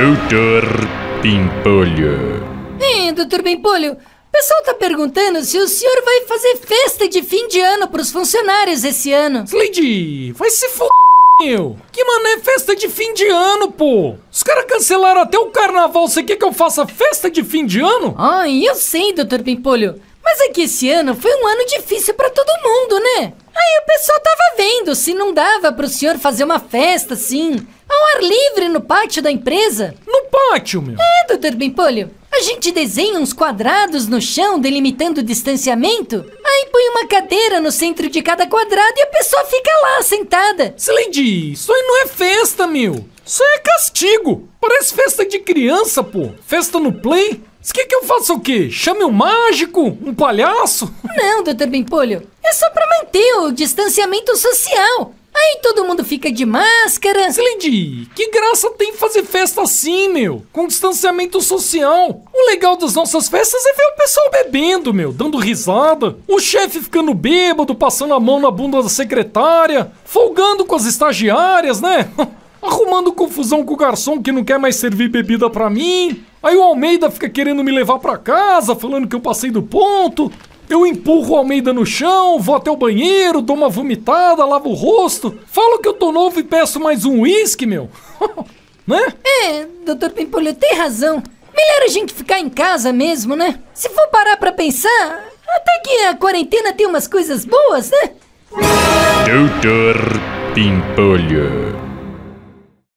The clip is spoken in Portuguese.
Doutor Pimpolho. Hein, doutor Pimpolho, o pessoal tá perguntando se o senhor vai fazer festa de fim de ano pros funcionários esse ano. Slidy, vai se f... Meu, que mané festa de fim de ano, pô! Os caras cancelaram até o carnaval, você quer que eu faça festa de fim de ano? Ah, eu sei, doutor Pimpolho. Mas é que esse ano foi um ano difícil para todo mundo, né? Aí o pessoal tava vendo se não dava pro senhor fazer uma festa, assim, ao ar livre no pátio da empresa. No pátio, meu? É, doutor Bimpolho. A gente desenha uns quadrados no chão delimitando o distanciamento, aí põe uma cadeira no centro de cada quadrado e a pessoa fica lá sentada. Slade, isso aí não é festa, meu. Isso aí é castigo. Parece festa de criança, pô. Festa no play. Você quer que eu faça o quê? Chame um mágico? Um palhaço? Não, doutor Bimpolho. É só pra manter o distanciamento social. Aí todo mundo fica de máscara. Slendy, que graça tem fazer festa assim, meu? Com distanciamento social. O legal das nossas festas é ver o pessoal bebendo, meu, dando risada. O chefe ficando bêbado, passando a mão na bunda da secretária, folgando com as estagiárias, né? Arrumando confusão com o garçom que não quer mais servir bebida pra mim. Aí o Almeida fica querendo me levar pra casa, falando que eu passei do ponto. Eu empurro o Almeida no chão, vou até o banheiro, dou uma vomitada, lavo o rosto, falo que eu tô novo e peço mais um uísque, meu. né? É, doutor Pimpolho tem razão. Melhor a gente ficar em casa mesmo, né? Se for parar pra pensar, até que a quarentena tem umas coisas boas, né? Doutor Pimpolho.